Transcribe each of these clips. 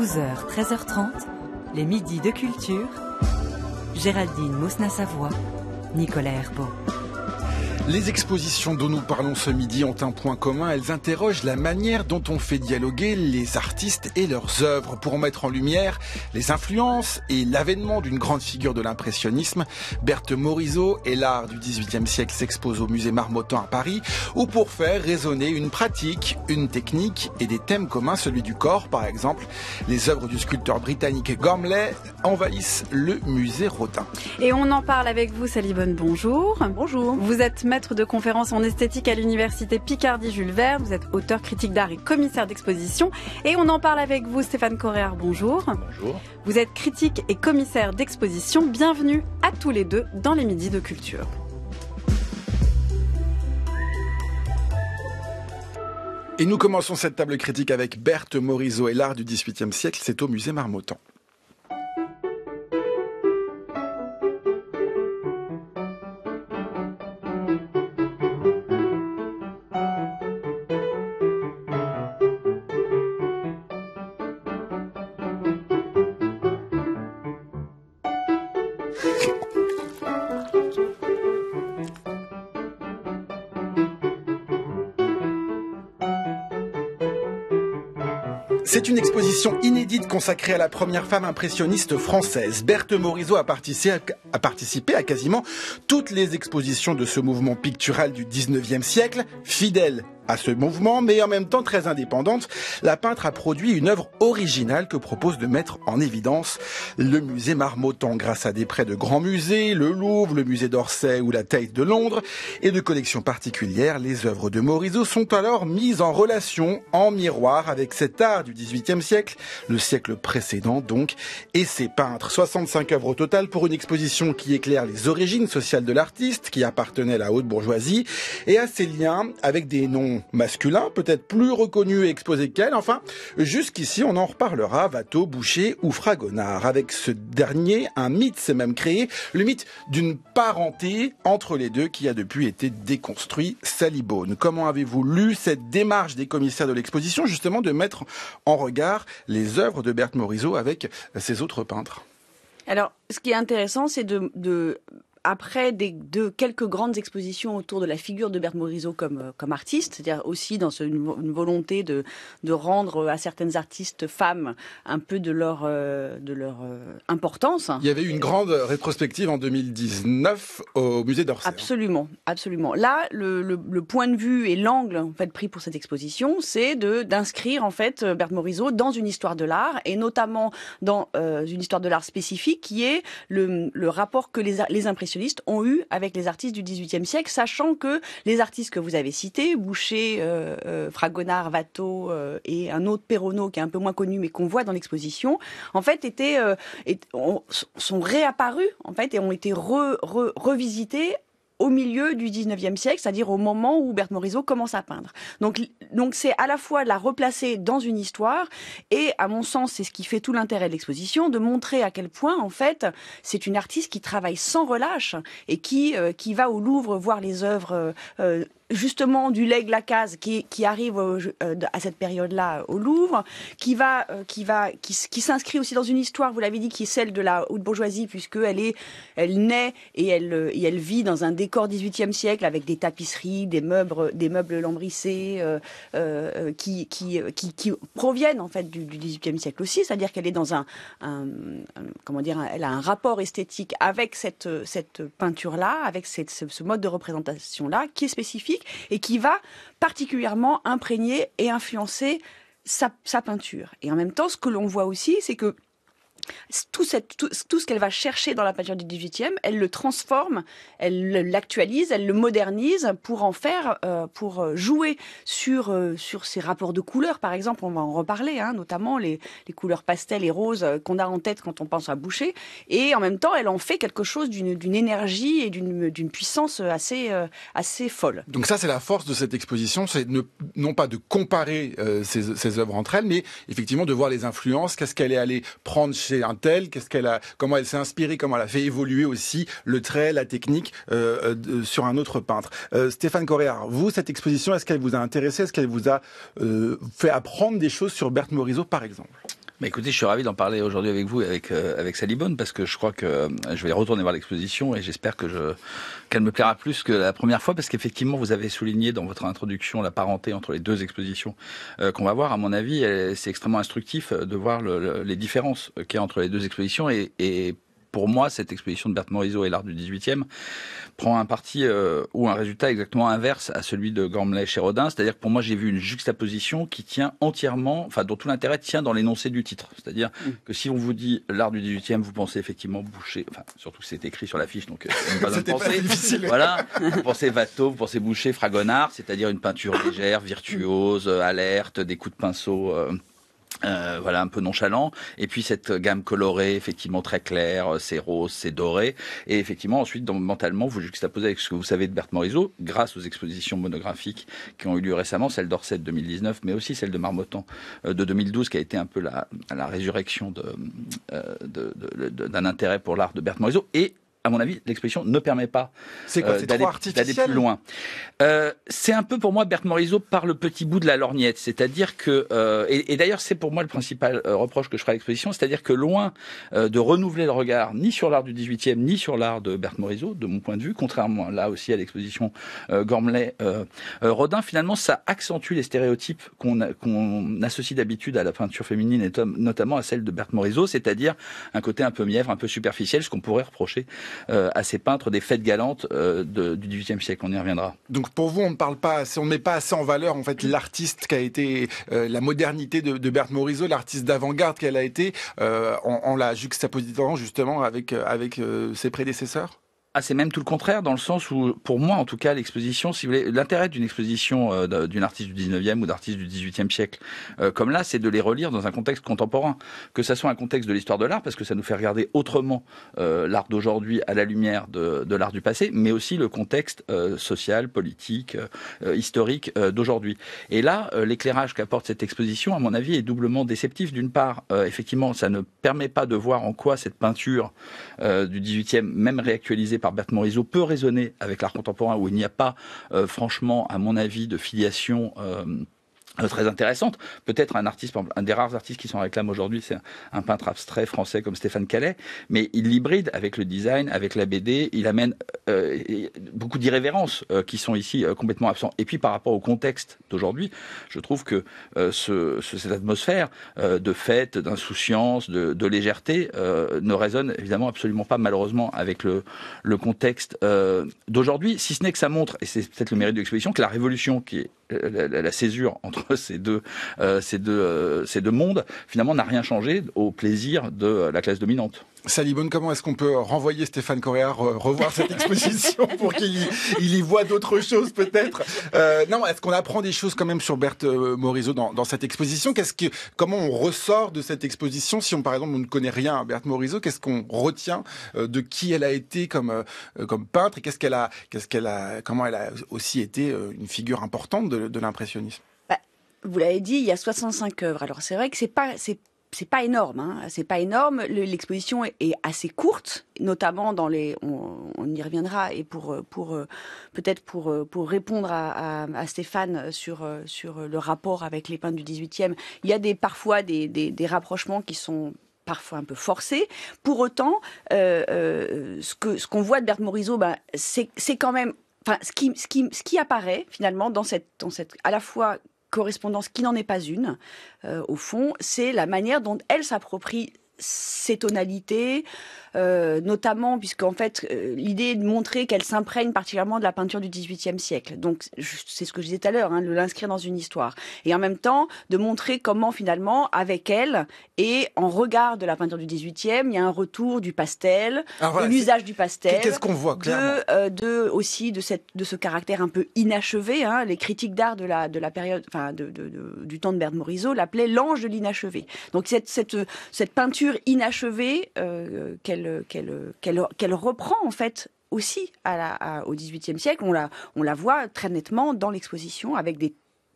12h, 13h30, les midis de culture. Géraldine Mosna-Savoie, Nicolas Herbeau. Les expositions dont nous parlons ce midi ont un point commun, elles interrogent la manière dont on fait dialoguer les artistes et leurs œuvres pour mettre en lumière les influences et l'avènement d'une grande figure de l'impressionnisme. Berthe Morisot et l'art du XVIIIe siècle s'exposent au musée Marmottan à Paris ou pour faire résonner une pratique, une technique et des thèmes communs, celui du corps par exemple. Les œuvres du sculpteur britannique Gormley envahissent le musée Rotin. Et on en parle avec vous, Bonne, bonjour. Bonjour. Vous êtes maître de conférences en esthétique à l'université Picardie Jules Verne. Vous êtes auteur, critique d'art et commissaire d'exposition. Et on en parle avec vous, Stéphane Coréard, Bonjour. Bonjour. Vous êtes critique et commissaire d'exposition. Bienvenue à tous les deux dans les Midis de Culture. Et nous commençons cette table critique avec Berthe Morisot et l'art du XVIIIe siècle. C'est au musée Marmottan. disposition inédite consacrée à la première femme impressionniste française. Berthe Morisot a participé, à, quasiment toutes les expositions de ce mouvement pictural du 19e siècle, fidèle à ce mouvement, mais en même temps très indépendante, la peintre a produit une œuvre originale que propose de mettre en évidence le musée Marmottan grâce à des prêts de grands musées, le Louvre, le musée d'Orsay ou la Tate de Londres et de collections particulières. Les œuvres de Morisot sont alors mises en relation, en miroir, avec cet art du XVIIIe siècle le siècle précédent donc, et ses peintres. 65 œuvres au total pour une exposition qui éclaire les origines sociales de l'artiste, qui appartenait à la haute bourgeoisie, et à ses liens avec des noms masculins, peut-être plus reconnus et exposés qu'elle. Enfin, jusqu'ici, on en reparlera, Watteau, Boucher ou Fragonard. Avec ce dernier, un mythe s'est même créé, le mythe d'une parenté entre les deux qui a depuis été déconstruit, Salibone. Comment avez-vous lu cette démarche des commissaires de l'exposition, justement, de mettre en regard les œuvres de Berthe Morisot avec ses autres peintres. Alors, ce qui est intéressant, c'est de, de après de quelques grandes expositions autour de la figure de Berthe Morisot comme, euh, comme artiste, c'est-à-dire aussi dans une, volonté de, de rendre euh, à certaines artistes femmes un peu de leur, euh, de leur importance. Il y avait eu une grande rétrospective en 2019 au musée d'Orsay. Hein. Absolument, absolument. Là, le, point de vue et l'angle en fait, pris pour cette exposition, c'est d'inscrire en fait Berthe Morisot dans une histoire de l'art et notamment dans une histoire de l'art spécifique qui est le, le rapport que les, les impressions ont eu avec les artistes du XVIIIe siècle, sachant que les artistes que vous avez cités, Boucher, euh, euh, Fragonard, Watteau euh, et un autre Perronneau qui est un peu moins connu mais qu'on voit dans l'exposition, en fait, étaient, et, sont réapparus en fait et ont été revisités au milieu du 19e siècle, c'est-à-dire au moment où Berthe Morisot commence à peindre. Donc, donc c'est à la fois la replacer dans une histoire et, à mon sens, c'est ce qui fait tout l'intérêt de l'exposition, de montrer à quel point, en fait, c'est une artiste qui travaille sans relâche et qui, euh, qui va au Louvre voir les œuvres euh, euh justement du la la qui, qui arrive euh, à cette période-là euh, au Louvre, qui va, euh, qui va, qui, s'inscrit aussi dans une histoire, vous l'avez dit, qui est celle de la haute bourgeoisie, puisque elle est, elle naît et elle, et elle vit dans un décor 18e siècle avec des tapisseries, des meubles, des meubles lambrissés, qui, qui, qui, qui, proviennent en fait du, du e siècle aussi, c'est-à-dire qu'elle est dans un, un, comment dire, elle a un rapport esthétique avec cette, cette peinture-là, avec cette, ce mode de représentation-là, qui est spécifique et qui va particulièrement imprégner et influencer sa peinture. Et en même temps, ce que l'on voit aussi, c'est que tout, cette, tout, ce qu'elle va chercher dans la peinture du 18e, elle le transforme, elle l'actualise, elle le modernise pour en faire, euh, pour euh, jouer sur, euh, sur ces rapports de couleurs, par exemple, on va en reparler, hein, notamment les, les, couleurs pastel et roses qu'on a en tête quand on pense à Boucher, et en même temps, elle en fait quelque chose d'une énergie et d'une puissance assez, assez folle. Donc ça, c'est la force de cette exposition, c'est non pas de comparer ces, œuvres entre elles, mais effectivement de voir les influences, qu'est-ce qu'elle est allée prendre un tel, qu'est-ce qu'elle a, comment elle s'est inspirée, comment elle a fait évoluer aussi le trait, la technique euh, euh, sur un autre peintre. Euh, Stéphane Correa, vous, cette exposition, est-ce qu'elle vous a intéressé Est-ce qu'elle vous a fait apprendre des choses sur Berthe Morisot, par exemple mais bah, écoutez, je suis ravi d'en parler aujourd'hui avec vous et avec, euh, avec Salibonne parce que je crois que euh, je vais retourner voir l'exposition et j'espère que je, qu'elle me plaira plus que la première fois parce qu'effectivement, vous avez souligné dans votre introduction la parenté entre les deux expositions euh, qu'on va voir. À mon avis, c'est extrêmement instructif de voir les différences qu'il y a entre les deux expositions et, et pour moi, cette exposition de Berthe Morisot et l'art du 18e prend un parti euh, ou un résultat exactement inverse à celui de Gormley chez Rodin. C'est-à-dire que pour moi, j'ai vu une juxtaposition qui tient entièrement, enfin, dont tout l'intérêt tient dans l'énoncé du titre. C'est-à-dire mm. que si on vous dit l'art du 18e, vous pensez effectivement Boucher, enfin, surtout que c'est écrit sur la fiche, donc euh, pas penser. voilà. vous pensez Watteau, vous pensez Boucher, Fragonard, c'est-à-dire une peinture légère, virtuose, euh, alerte, des coups de pinceau. Euh, voilà un peu nonchalant et puis cette gamme colorée effectivement très claire euh, c'est rose c'est doré et effectivement ensuite mentalement vous juxtaposez avec ce que vous savez de Berthe Morisot grâce aux expositions monographiques qui ont eu lieu récemment celle d'Orsay 2019 mais aussi celle de Marmottan euh, de 2012 qui a été un peu la, la résurrection d'un de, intérêt pour l'art de Berthe Morisot et à mon avis, l'expression ne permet pas euh, d'aller plus loin. Euh, c'est un peu pour moi Berthe Morisot par le petit bout de la lorgnette, c'est-à-dire que, euh, et, d'ailleurs c'est pour moi le principal reproche que je ferai à l'exposition, c'est-à-dire que loin de renouveler le regard ni sur l'art du 18e, ni sur l'art de Berthe Morisot, de mon point de vue, contrairement là aussi à l'exposition Gormley-Rodin, finalement ça accentue les stéréotypes qu'on associe d'habitude à la peinture féminine et notamment à celle de Berthe Morisot, c'est-à-dire un côté un peu mièvre, un peu superficiel, ce qu'on pourrait reprocher euh, à ces peintres des fêtes galantes euh, du XVIIIe siècle. On y reviendra. Donc pour vous, on ne parle pas, on ne met pas assez en valeur en fait l'artiste qui a été euh, la modernité de, Berthe Morisot, l'artiste d'avant-garde qu'elle a été, en, la juxtaposant justement avec ses prédécesseurs ah, c'est même tout le contraire, dans le sens où, pour moi en tout cas, l'exposition, si vous voulez, l'intérêt d'une exposition euh, d'une artiste du 19e ou d'artiste du 18e siècle, euh, comme là, c'est de les relire dans un contexte contemporain. Que ça soit un contexte de l'histoire de l'art, parce que ça nous fait regarder autrement euh, l'art d'aujourd'hui à la lumière de, l'art du passé, mais aussi le contexte social, politique, historique d'aujourd'hui. Et là, l'éclairage qu'apporte cette exposition, à mon avis, est doublement déceptif. D'une part, effectivement, ça ne permet pas de voir en quoi cette peinture du 18e, même réactualisée par Berthe Morisot peut résonner avec l'art contemporain où il n'y a pas, euh, franchement, à mon avis, de filiation. Euh, euh, très intéressante. Peut-être un artiste, un des rares artistes qui s'en réclame aujourd'hui, c'est un peintre abstrait français comme Stéphane Calais, mais il l'hybride avec le design, avec la BD, il amène euh, beaucoup d'irrévérences euh, qui sont ici complètement absents. Et puis par rapport au contexte d'aujourd'hui, je trouve que cette atmosphère de fête, d'insouciance, de, légèreté ne résonne évidemment absolument pas malheureusement avec le, contexte d'aujourd'hui, si ce n'est que ça montre, et c'est peut-être le mérite de l'exposition, que la révolution qui est la, césure entre ces deux, euh, ces deux, euh, ces deux mondes, finalement, n'a rien changé au plaisir de la classe dominante. Salibonne, comment est-ce qu'on peut renvoyer Stéphane Correa revoir cette exposition pour qu'il y, il y voit d'autres choses peut-être euh, Non, est-ce qu'on apprend des choses quand même sur Berthe euh, Morisot dans, dans cette exposition ce que, comment on ressort de cette exposition si on par exemple on ne connaît rien à Berthe Morisot Qu'est-ce qu'on retient de qui elle a été comme comme peintre et qu'est-ce qu'elle a, qu'est-ce qu'elle a, comment elle a aussi été une figure importante de, de l'impressionnisme vous l'avez dit, il y a 65 œuvres. Alors c'est vrai que c'est pas c'est pas énorme, c'est pas énorme. Hein. L'exposition est assez courte, notamment dans les. On, y reviendra et pour pour peut-être pour pour répondre à, à, Stéphane sur sur le rapport avec les peintres du 18e. Il y a des parfois des, des, des rapprochements qui sont parfois un peu forcés. Pour autant, euh, euh, ce qu'on ce qu'on voit de Berthe Morisot, ben, c'est quand même Enfin, ce qui, ce qui, ce qui apparaît finalement dans cette, dans cette, à la fois correspondance qui n'en est pas une, euh, au fond, c'est la manière dont elle s'approprie ses tonalités, euh, notamment en fait euh, l'idée est de montrer qu'elle s'imprègne particulièrement de la peinture du XVIIIe siècle. Donc c'est ce que je disais tout à l'heure, hein, de l'inscrire dans une histoire. Et en même temps de montrer comment finalement avec elle et en regard de la peinture du XVIIIe, il y a un retour du pastel, de l'usage du pastel. Qu'est-ce qu'on voit clairement euh, de, aussi de, cette, de ce caractère un peu inachevé. Hein. les critiques d'art de la, de la période, enfin de, du temps de Berthe Morisot l'appelaient l'ange de l'inachevé. Donc cette, cette, cette peinture inachevée euh, qu'elle qu'elle qu'elle reprend en fait aussi à la, au XVIIIe siècle. On la, on la voit très nettement dans l'exposition avec des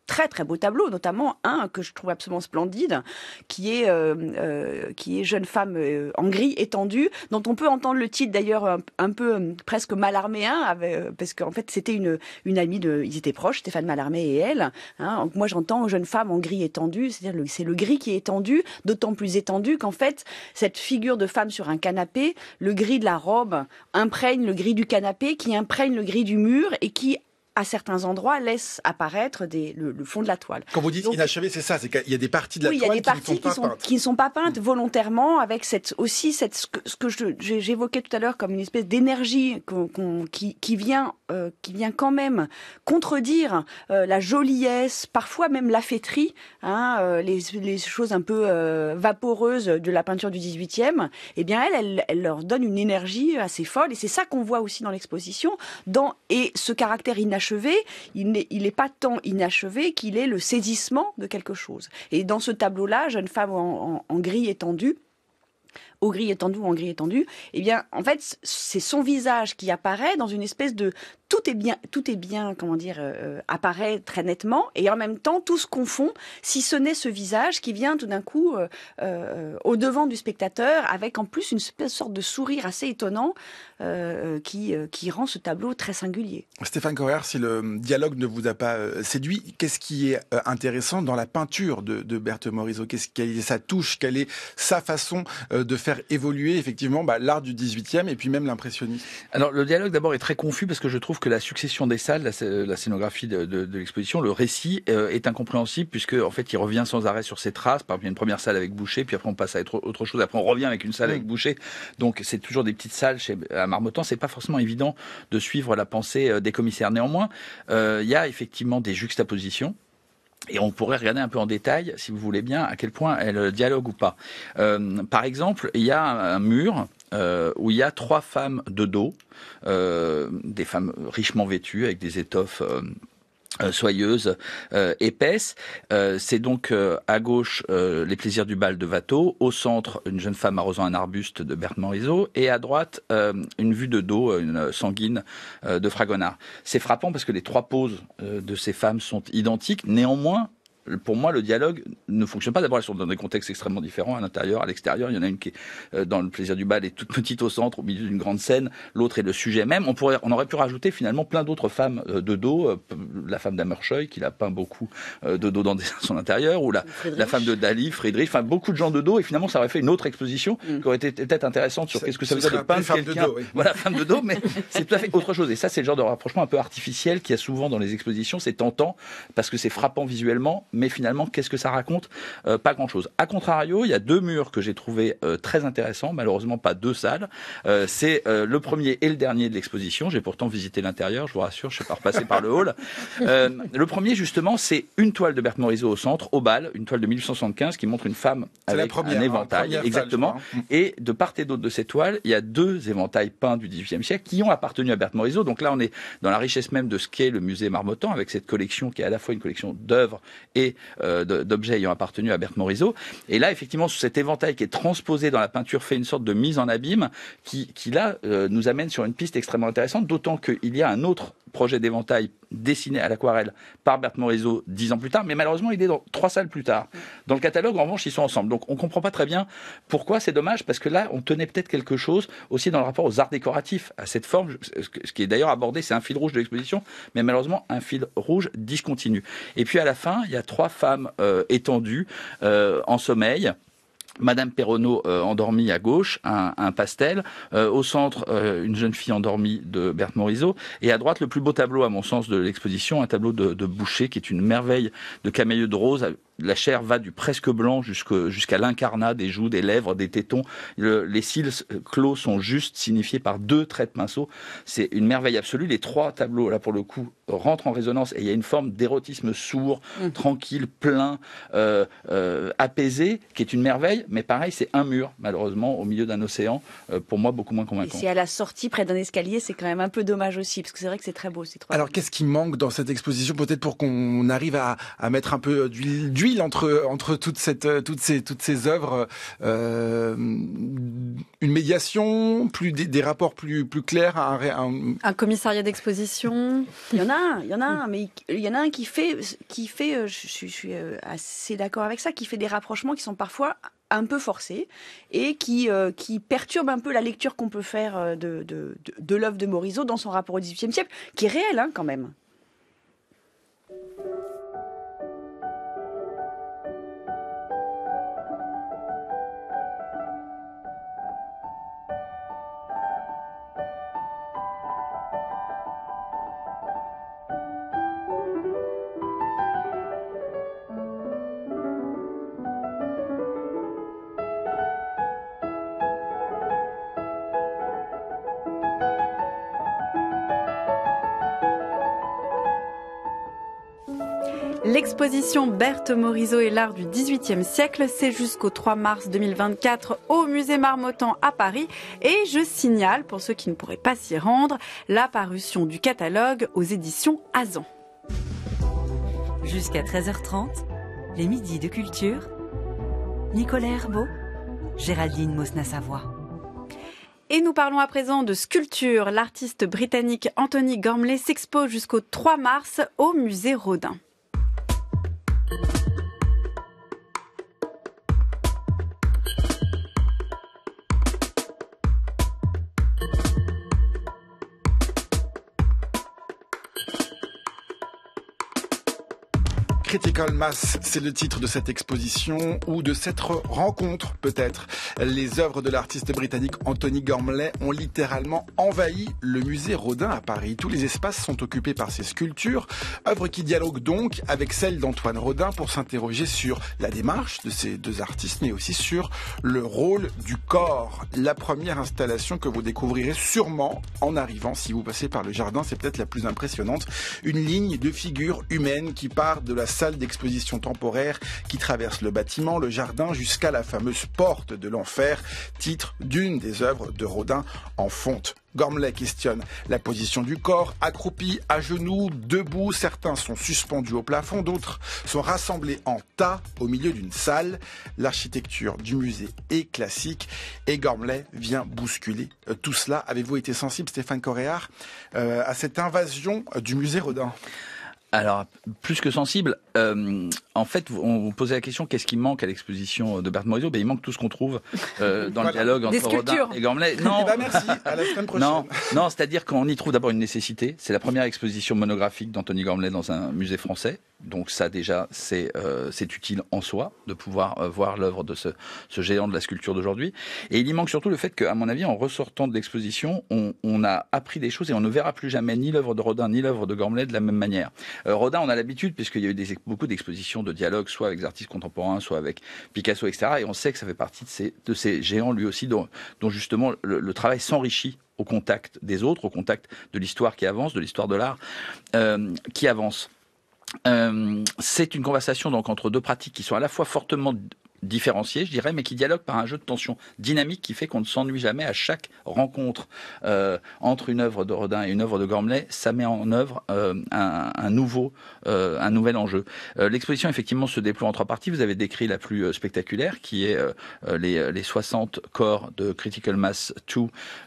très très beau tableau, notamment un que je trouve absolument splendide, qui est euh, euh, qui est jeune femme euh, en gris étendue, dont on peut entendre le titre d'ailleurs un, peu presque malarméen, parce qu'en fait c'était une une amie de, ils étaient proches, Stéphane Malarmé et elle. Hein. moi j'entends jeune femme en gris étendu c'est-à-dire c'est le gris qui est étendu, d'autant plus étendu qu'en fait cette figure de femme sur un canapé, le gris de la robe imprègne le gris du canapé, qui imprègne le gris du mur et qui à certains endroits, laisse apparaître des, le, fond de la toile. Quand vous dites inachevé, c'est ça, c'est qu'il y a des parties de la oui, toile y a des qui, parties qui, sont, ne sont pas peintes mm. volontairement, avec cette, aussi cette, ce que, j'évoquais tout à l'heure comme une espèce d'énergie qu'on, qui, vient, euh, qui vient quand même contredire euh, la joliesse, parfois même la fêterie, hein, euh, les, choses un peu vaporeuses de la peinture du 18e. Eh bien, elle, elle, leur donne une énergie assez folle, et c'est ça qu'on voit aussi dans l'exposition, dans et ce caractère inachevé il n'est est pas tant inachevé qu'il est le saisissement de quelque chose. Et dans ce tableau-là, jeune femme en, gris étendue, au gris étendu ou en gris étendu, eh bien, en fait, c'est son visage qui apparaît dans une espèce de tout est bien, tout est bien, comment dire, euh, euh, apparaît très nettement, et en même temps tout se confond, si ce n'est ce visage qui vient tout d'un coup euh, au devant du spectateur, avec en plus une sorte de sourire assez étonnant qui qui rend ce tableau très singulier. Stéphane Correa, si le dialogue ne vous a pas séduit, qu'est-ce qui est intéressant dans la peinture de, Berthe Morisot Qu'est-ce qu'elle est sa touche Quelle est sa façon de faire évoluer effectivement bah, l'art du 18e et puis même l'impressionnisme Alors le dialogue d'abord est très confus parce que je trouve que la succession des salles, la, scénographie de, l'exposition, le récit euh, est incompréhensible puisque en fait il revient sans arrêt sur ses traces. Par exemple, une première salle avec Boucher, puis après on passe à être autre chose. Après on revient avec une salle mm. avec Boucher. Donc c'est toujours des petites salles chez à Marmottan. C'est pas forcément évident de suivre la pensée euh, des commissaires. Néanmoins, euh, il y a effectivement des juxtapositions. Et on pourrait regarder un peu en détail, si vous voulez bien, à quel point elle dialogue ou pas. par exemple, il y a un mur euh, où il y a trois femmes de dos, euh, des femmes richement vêtues avec des étoffes. Euh, soyeuses, épaisses. c'est donc à gauche les plaisirs du bal de Watteau, au centre une jeune femme arrosant un arbuste de Berthe Morisot, et à droite une vue de dos, une sanguine de Fragonard. C'est frappant parce que les trois poses de ces femmes sont identiques. Néanmoins, pour moi, le dialogue ne fonctionne pas. D'abord, elles sont dans des contextes extrêmement différents, à l'intérieur, à l'extérieur. Il y en a une qui est euh, dans le plaisir du bal, est toute petite au centre, au milieu d'une grande scène. L'autre est le sujet même. On, pourrait, on aurait pu rajouter finalement plein d'autres femmes euh, de dos. Euh, la femme d'Amersheuil, qui l'a peint beaucoup de dos dans son intérieur, ou la, la femme de Dali, Friedrich, enfin beaucoup de gens de dos. Et finalement, ça aurait fait une autre exposition mm. qui aurait été peut-être intéressante sur qu'est-ce que ça veut dire de peindre quelqu'un. Oui. Voilà, femme de dos, mais c'est tout à fait autre chose. Et ça, c'est le genre de rapprochement un peu artificiel qu'il y a souvent dans les expositions. C'est tentant parce que c'est frappant visuellement, mais finalement, qu'est-ce que ça raconte euh, Pas grand-chose. A contrario, il y a deux murs que j'ai trouvé euh, très intéressants, malheureusement pas deux salles. Euh, c'est le premier et le dernier de l'exposition. J'ai pourtant visité l'intérieur, je vous rassure, je ne suis pas repassé par le hall. le premier, justement, c'est une toile de Berthe Morisot au centre, au bal, une toile de 1875 qui montre une femme avec un hein, éventail, exactement. Hein. et de part et d'autre de cette toile, il y a deux éventails peints du XVIIIe siècle qui ont appartenu à Berthe Morisot. Donc là, on est dans la richesse même de ce qu'est le musée Marmottan, avec cette collection qui est à la fois une collection d'œuvres et euh, d'objets ayant appartenu à Berthe Morisot. Et là, effectivement, sous cet éventail qui est transposé dans la peinture fait une sorte de mise en abîme qui, qui là, euh, nous amène sur une piste extrêmement intéressante, d'autant qu'il y a un autre projet d'éventail dessiné à l'aquarelle par Berthe Morisot dix ans plus tard, mais malheureusement, il est dans trois salles plus tard. Dans le catalogue, en revanche, ils sont ensemble. Donc, on ne comprend pas très bien pourquoi. C'est dommage, parce que là, on tenait peut-être quelque chose aussi dans le rapport aux arts décoratifs, à cette forme. Ce qui est d'ailleurs abordé, c'est un fil rouge de l'exposition, mais malheureusement, un fil rouge discontinu. Et puis, à la fin, il y a trois femmes euh, étendues euh, en sommeil. Madame Perronneau euh, endormie à gauche, un, pastel. Euh, au centre, euh, une jeune fille endormie de Berthe Morisot. Et à droite, le plus beau tableau, à mon sens, de l'exposition, un tableau de, Boucher, qui est une merveille de camailleux de rose la chair va du presque blanc jusqu'à l'incarnat des joues, des lèvres, des tétons. les cils euh, clos sont juste signifiés par deux traits de pinceau. C'est une merveille absolue. Les trois tableaux, là pour le coup, rentrent en résonance et il y a une forme d'érotisme sourd, mm. tranquille, plein, euh, euh, apaisé, qui est une merveille. Mais pareil, c'est un mur, malheureusement, au milieu d'un océan. pour moi, beaucoup moins convaincant. Et si à la sortie, près d'un escalier, c'est quand même un peu dommage aussi, parce que c'est vrai que c'est très beau ces trois. Alors qu'est-ce qui manque dans cette exposition, peut-être pour qu'on arrive à, mettre un peu du entre entre toutes cette euh, toutes ces toutes ces œuvres euh, une médiation plus des, rapports plus plus clairs un, commissariat d'exposition il y en a un il y en a un mais il y en a un qui fait qui fait euh, je, suis assez d'accord avec ça qui fait des rapprochements qui sont parfois un peu forcés et qui, qui perturbe un peu la lecture qu'on peut faire de, de, de, l'œuvre de Morisot dans son rapport au XVIIIe siècle, qui est réel hein, quand même. L'exposition Berthe Morisot et l'art du XVIIIe siècle, c'est jusqu'au 3 mars 2024 au musée Marmottan à Paris. Et je signale, pour ceux qui ne pourraient pas s'y rendre, la parution du catalogue aux éditions Azan. Jusqu'à 13h30, les midis de culture. Nicolas Herbeau, Géraldine Mosna-Savoie. Et nous parlons à présent de sculpture. L'artiste britannique Anthony Gormley s'expose jusqu'au 3 mars au musée Rodin. Musical c'est le titre de cette exposition ou de cette rencontre peut-être. Les œuvres de l'artiste britannique Anthony Gormley ont littéralement envahi le musée Rodin à Paris. Tous les espaces sont occupés par ces sculptures, œuvres qui dialoguent donc avec celles d'Antoine Rodin pour s'interroger sur la démarche de ces deux artistes, mais aussi sur le rôle du corps. La première installation que vous découvrirez sûrement en arrivant, si vous passez par le jardin, c'est peut-être la plus impressionnante, une ligne de figures humaines qui part de la salle Exposition temporaire qui traverse le bâtiment, le jardin jusqu'à la fameuse porte de l'enfer, titre d'une des œuvres de Rodin en fonte. Gormley questionne la position du corps, accroupi, à genoux, debout, certains sont suspendus au plafond, d'autres sont rassemblés en tas au milieu d'une salle. L'architecture du musée est classique et Gormley vient bousculer euh, tout cela. Avez-vous été sensible, Stéphane Coréard, euh, à cette invasion du musée Rodin alors, plus que sensible, euh, en fait, on vous posait la question qu'est-ce qui manque à l'exposition de Berthe Morisot ben, Il manque tout ce qu'on trouve euh, dans le dialogue entre Rodin et Gamblay. Eh ben, non, Non, c'est-à-dire qu'on y trouve d'abord une nécessité. C'est la première exposition monographique d'Anthony Gamblay dans un musée français. Donc ça déjà, c'est euh, utile en soi de pouvoir euh, voir l'œuvre de ce, ce, géant de la sculpture d'aujourd'hui. Et il y manque surtout le fait qu'à mon avis, en ressortant de l'exposition, on, on, a appris des choses et on ne verra plus jamais ni l'œuvre de Rodin ni l'œuvre de Gormelet de la même manière. Euh, Rodin, on a l'habitude, puisqu'il y a eu beaucoup d'expositions de dialogue, soit avec des artistes contemporains, soit avec Picasso, etc. Et on sait que ça fait partie de ces, géants, lui aussi, dont, justement le, travail s'enrichit au contact des autres, au contact de l'histoire qui avance, de l'histoire de l'art euh, qui avance. Euh, c'est une conversation donc entre deux pratiques qui sont à la fois fortement différencié je dirais, mais qui dialogue par un jeu de tension dynamique qui fait qu'on ne s'ennuie jamais à chaque rencontre euh, entre une œuvre de Rodin et une œuvre de Gormley. Ça met en œuvre euh, un, un, nouveau, euh, un nouvel enjeu. Euh, l'exposition effectivement se déploie en trois parties. Vous avez décrit la plus spectaculaire, qui est les, les, 60 corps de Critical Mass 2,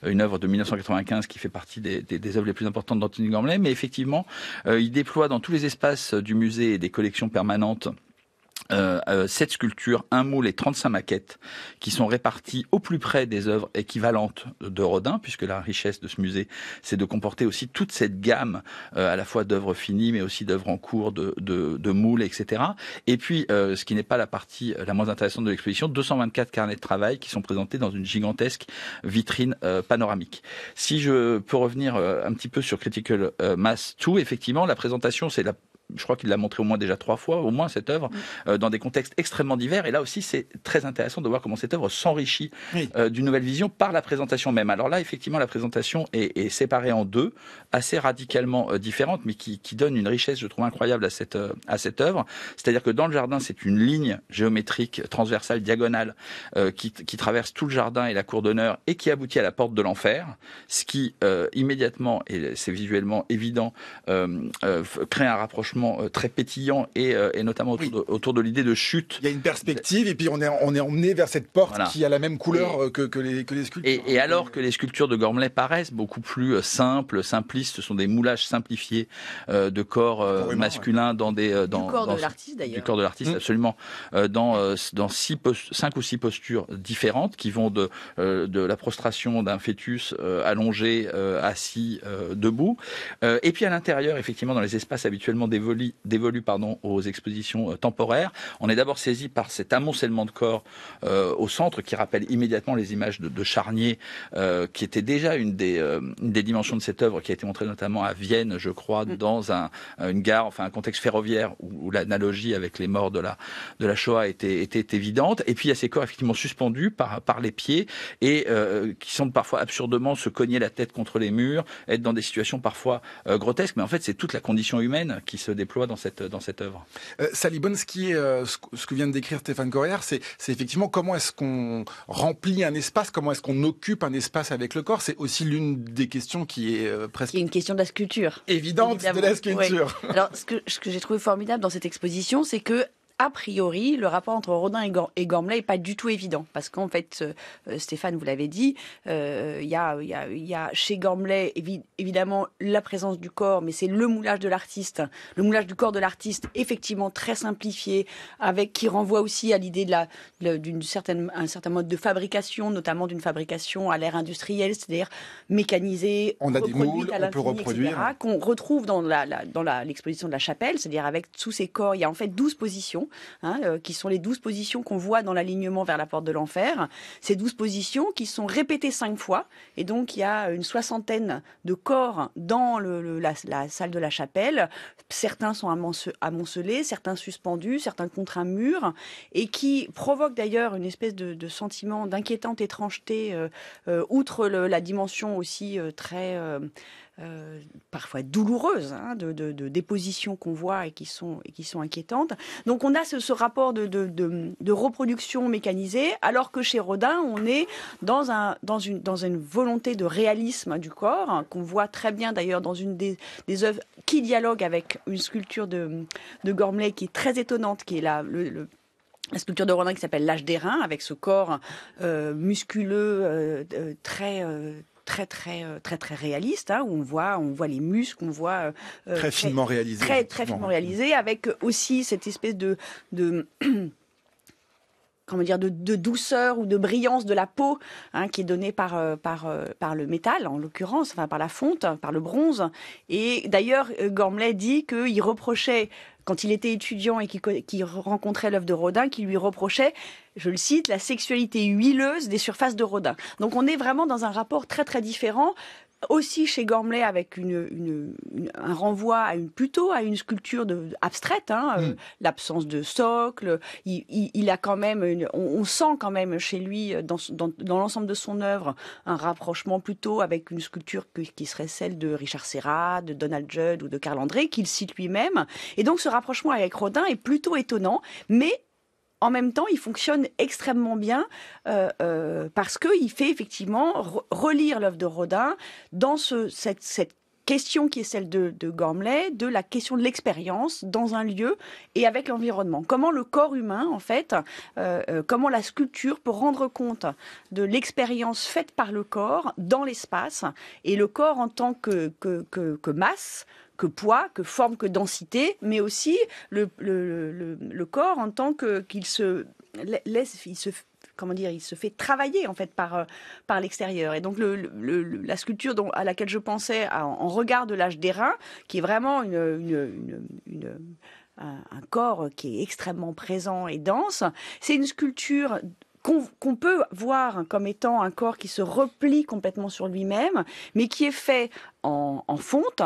une œuvre de 1995 qui fait partie des, des, des œuvres les plus importantes d'Antony Gormley. Mais effectivement, il déploie dans tous les espaces du musée et des collections permanentes euh, euh sculptures, sculpture, un moule et 35 maquettes qui sont réparties au plus près des œuvres équivalentes de Rodin, puisque la richesse de ce musée, c'est de comporter aussi toute cette gamme euh, à la fois d'œuvres finies, mais aussi d'œuvres en cours, de, de, moules, etc. Et puis, euh, ce qui n'est pas la partie la moins intéressante de l'exposition, 224 carnets de travail qui sont présentés dans une gigantesque vitrine panoramique. Si je peux revenir un petit peu sur Critical Mass 2, effectivement, la présentation, c'est la je crois qu'il l'a montré au moins déjà trois fois, au moins cette œuvre, mm. euh, dans des contextes extrêmement divers. Et là aussi, c'est très intéressant de voir comment cette œuvre s'enrichit euh, d'une nouvelle vision par la présentation même. Alors là, effectivement, la présentation est, séparée en deux, assez radicalement euh, différente, mais qui, donne une richesse, je trouve, incroyable à cette, à œuvre. C'est-à-dire que dans le jardin, c'est une ligne géométrique, transversale, diagonale, qui, traverse tout le jardin et la cour d'honneur et qui aboutit à la porte de l'enfer, ce qui, immédiatement, et c'est visuellement évident, crée un rapprochement euh, très pétillant et, euh, notamment autour, de, l'idée de chute. Il y a une perspective et puis on est, on est emmené vers cette porte qui a la même couleur euh, que, les, sculptures. Et, alors que les sculptures de Gormley paraissent beaucoup plus simples, simplistes, ce sont des moulages simplifiés de corps masculin masculins dans des... du corps de l'artiste d'ailleurs. Du corps de l'artiste, mmh. absolument. dans dans six cinq ou six postures différentes qui vont de, de la prostration d'un fœtus allongé, assis, debout. et puis à l'intérieur, effectivement, dans les espaces habituellement dévoilés dévolue, pardon, aux expositions euh, temporaires. On est d'abord saisi par cet amoncellement de corps euh, au centre qui rappelle immédiatement les images de, Charnier, euh, qui était déjà une des, dimensions de cette œuvre qui a été montrée notamment à Vienne, je crois, mm. dans un, une gare, enfin un contexte ferroviaire où, l'analogie avec les morts de la, de la Shoah était, évidente. Et puis il y a ces corps effectivement suspendus par, par les pieds et qui semblent parfois absurdement se cogner la tête contre les murs, être dans des situations parfois grotesques. Mais en fait, c'est toute la condition humaine qui se déploie dans cette, dans cette œuvre. Euh, Salibon, euh, ce, que vient de décrire Stéphane Corrière, c'est effectivement comment est-ce qu'on remplit un espace, comment est-ce qu'on occupe un espace avec le corps. C'est aussi l'une des questions qui est euh, presque... une question de la sculpture. Évidente de la sculpture. Alors, ce que j'ai trouvé formidable dans cette exposition, c'est que a priori, le rapport entre Rodin et Gormley n'est pas du tout évident. Parce qu'en fait, euh, euh, Stéphane, vous l'avez dit, euh, il y, a, y, a, y, a, chez Gormley évidemment, la présence du corps, mais c'est le moulage de l'artiste. Le moulage du corps de l'artiste, effectivement, très simplifié, avec qui renvoie aussi à l'idée d'un certaine, un certain mode de fabrication, notamment d'une fabrication à l'ère industrielle, c'est-à-dire mécanisée. On a des moules, on peut reproduire. Qu'on retrouve dans l'exposition la, dans de la chapelle, c'est-à-dire avec tous ces corps, il y a en fait 12 positions Hein, euh, qui sont les douze positions qu'on voit dans l'alignement vers la porte de l'enfer. Ces douze positions qui sont répétées cinq fois, et donc il y a une soixantaine de corps dans la, salle de la chapelle. Certains sont amoncelés, certains suspendus, certains contre un mur, et qui provoquent d'ailleurs une espèce de, sentiment d'inquiétante étrangeté, euh, euh, outre la dimension aussi très euh, parfois douloureuses hein, de, dépositions qu'on voit et qui, sont, et qui sont inquiétantes. Donc on a ce, rapport de, reproduction mécanisée, alors que chez Rodin, on est dans, un, dans, une, dans une volonté de réalisme du corps, hein, qu'on voit très bien d'ailleurs dans une des, des, œuvres qui dialogue avec une sculpture de, de Gormley qui est très étonnante, qui est la, le, la sculpture de Rodin qui s'appelle L'âge des reins, avec ce corps euh, musculeux, euh, très, très très euh, très très réaliste hein, où on voit on voit les muscles, on voit euh, très, finement réalisé, très très finement réalisé avec aussi cette espèce de de comment dire, de, de, douceur ou de brillance de la peau hein, qui est donnée par, euh, par, euh, par le métal, en l'occurrence, enfin par la fonte, par le bronze. Et d'ailleurs, euh, Gormley dit qu'il reprochait, quand il était étudiant et qu'il rencontrait l'œuvre de Rodin, qu'il lui reprochait, je le cite, la sexualité huileuse des surfaces de Rodin. Donc on est vraiment dans un rapport très très différent aussi chez Gormley avec un renvoi à une plutôt à une sculpture abstraite, hein, euh, hmm. l'absence de socle. Il, a quand même, on, sent quand même chez lui euh, dans, l'ensemble de son œuvre un rapprochement plutôt avec une sculpture qui serait celle de Richard Serra, de Donald Judd ou de Carl André qu'il cite lui-même. Et donc ce rapprochement avec Rodin est plutôt étonnant, mais en même temps, il fonctionne extrêmement bien euh, euh, parce qu'il fait effectivement relire l'œuvre de Rodin dans cette, question qui est celle de, de Gormley, de la question de l'expérience dans un lieu et avec l'environnement. Comment le corps humain, en fait, euh, comment la sculpture peut rendre compte de l'expérience faite par le corps dans l'espace et le corps en tant que masse que poids, que forme, que densité, mais aussi le, le, le, corps en tant que qu'il se laisse, il se comment dire, il se fait travailler en fait par euh, par l'extérieur. Et donc le, la sculpture dont, à laquelle je pensais en, regard de l'âge des reins, qui est vraiment une, une, un corps qui est extrêmement présent et dense. C'est une sculpture qu'on peut voir comme étant un corps qui se replie complètement sur lui-même, mais qui est fait en, en, fonte,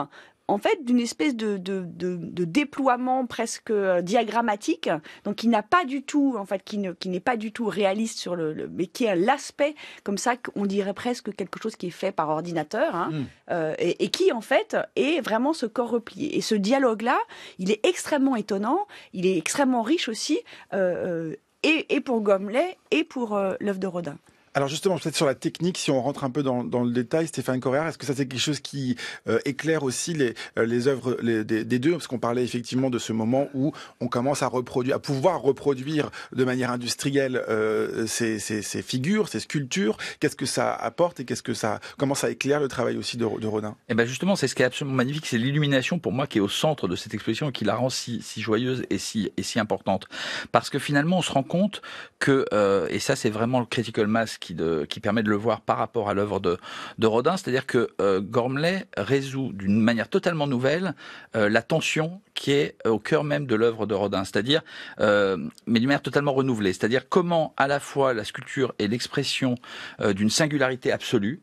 en fait d'une espèce de, déploiement presque euh, diagrammatique, donc qui n'a pas du tout, en fait, qui n'est pas du tout réaliste sur le, mais qui est l'aspect comme ça qu'on dirait presque quelque chose qui est fait par ordinateur, hein, hmm. euh, et, qui en fait est vraiment ce corps replié. Et ce dialogue-là, il est extrêmement étonnant, il est extrêmement riche aussi. Euh, et, pour Gomelet et pour l'œuvre de Rodin. Alors justement, peut-être sur la technique, si on rentre un peu dans, le détail, Stéphane Correa, est-ce que ça c'est quelque chose qui euh, éclaire aussi les, euh, les œuvres des, deux Parce qu'on parlait effectivement de ce moment où on commence à reproduire, à pouvoir reproduire de manière industrielle euh, ces, figures, ces sculptures. Qu'est-ce que ça apporte et qu'est-ce que ça, comment ça éclaire le travail aussi de, de Rodin Eh ben justement, c'est ce qui est absolument magnifique, c'est l'illumination pour moi qui est au centre de cette exposition et qui la rend si, joyeuse et si, et si importante. Parce que finalement, on se rend compte que, et ça c'est vraiment le critical mass qui, permet de le voir par rapport à l'œuvre de, Rodin, c'est-à-dire que euh, Gormley résout d'une manière totalement nouvelle euh, la tension qui est euh, au cœur même de l'œuvre de Rodin, c'est-à-dire, mais d'une manière totalement renouvelée, c'est-à-dire comment à la fois la sculpture et l'expression d'une singularité absolue,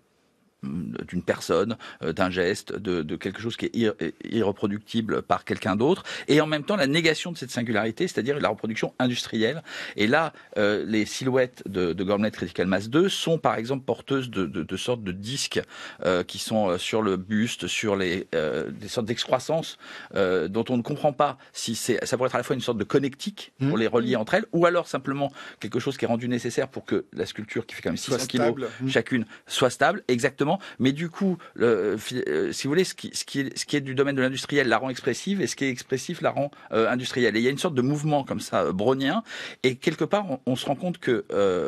d'une personne, euh, d'un geste, de, quelque chose qui est irreproductible par quelqu'un d'autre, et en même temps la négation de cette singularité, c'est-à-dire la reproduction industrielle. Et là, euh, les silhouettes de, de Critical Mass 2 sont par exemple porteuses de, sortes de disques euh, qui sont sur le buste, sur les des sortes d'excroissances dont on ne comprend pas si c'est ça pourrait être à la fois une sorte de connectique pour mmh. les relier mmh. entre elles, ou alors simplement quelque chose qui est rendu nécessaire pour que la sculpture qui fait quand même 600 kilos mmh. chacune soit stable, exactement mais du coup, euh, euh, si vous voulez, ce qui, est, du domaine de l'industriel la rend expressive et ce qui est expressif la rend euh, Et il y a une sorte de mouvement comme ça, brownien. Et quelque part, on, se rend compte que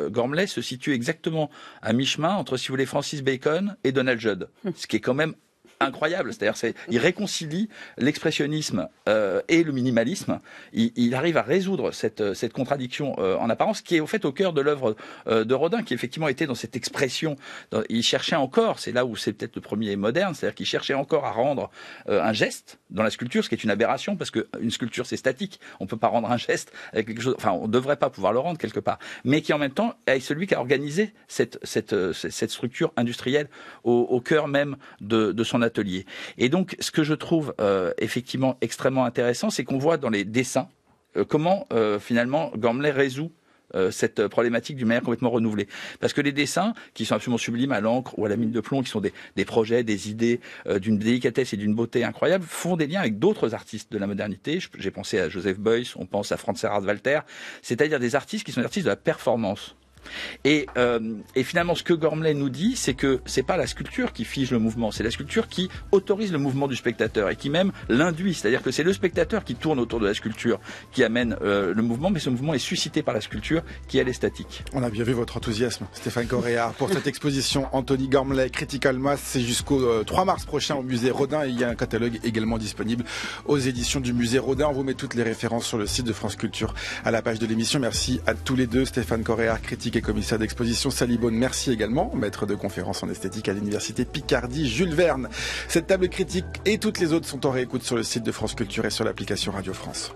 Gormley se situe exactement à mi-chemin entre, si vous voulez, Francis Bacon et Donald Judd. Hum. Ce qui est quand même incroyable. C'est-à-dire, c'est, il réconcilie l'expressionnisme euh, et le minimalisme. Il, arrive à résoudre cette, euh, contradiction euh, en apparence, qui est au fait au cœur de l'œuvre de Rodin, qui effectivement était dans cette expression. il cherchait encore, c'est là où c'est peut-être le premier moderne, c'est-à-dire qu'il cherchait encore à rendre un geste dans la sculpture, ce qui est une aberration parce qu'une sculpture c'est statique. On peut pas rendre un geste avec quelque chose. Enfin, on devrait pas pouvoir le rendre quelque part, mais qui en même temps est celui qui a organisé cette, cette, structure industrielle au, cœur même de, son et donc, ce que je trouve euh, effectivement extrêmement intéressant, c'est qu'on voit dans les dessins euh, comment euh, finalement Gamelet résout cette problématique d'une manière complètement renouvelée. Parce que les dessins, qui sont absolument sublimes à l'encre ou à la mine de plomb, qui sont des, projets, des idées d'une délicatesse et d'une beauté incroyable, font des liens avec d'autres artistes de la modernité. J'ai pensé à Joseph Beuys, on pense à Franz Serrat Walter, c'est-à-dire des artistes qui sont des artistes de la performance. Euh, et, finalement, ce que Gormley nous dit, c'est que c'est pas la sculpture qui fige le mouvement, c'est la sculpture qui autorise le mouvement du spectateur et qui même l'induit. C'est-à-dire que c'est le spectateur qui tourne autour de la sculpture, qui amène euh, le mouvement, mais ce mouvement est suscité par la sculpture qui elle est statique. On a bien vu votre enthousiasme, Stéphane Correa, pour cette exposition Anthony Gormley Critical Mass. C'est jusqu'au 3 euh, mars prochain au musée Rodin et il y a un catalogue également disponible aux éditions du musée Rodin. On vous met toutes les références sur le site de France Culture à la page de l'émission. Merci à tous les deux, Stéphane Correa, Critical et commissaire d'exposition Salibonne. Merci également, maître de conférence en esthétique à l'université Picardie, Jules Verne. Cette table critique et toutes les autres sont en réécoute sur le site de France Culture et sur l'application Radio France.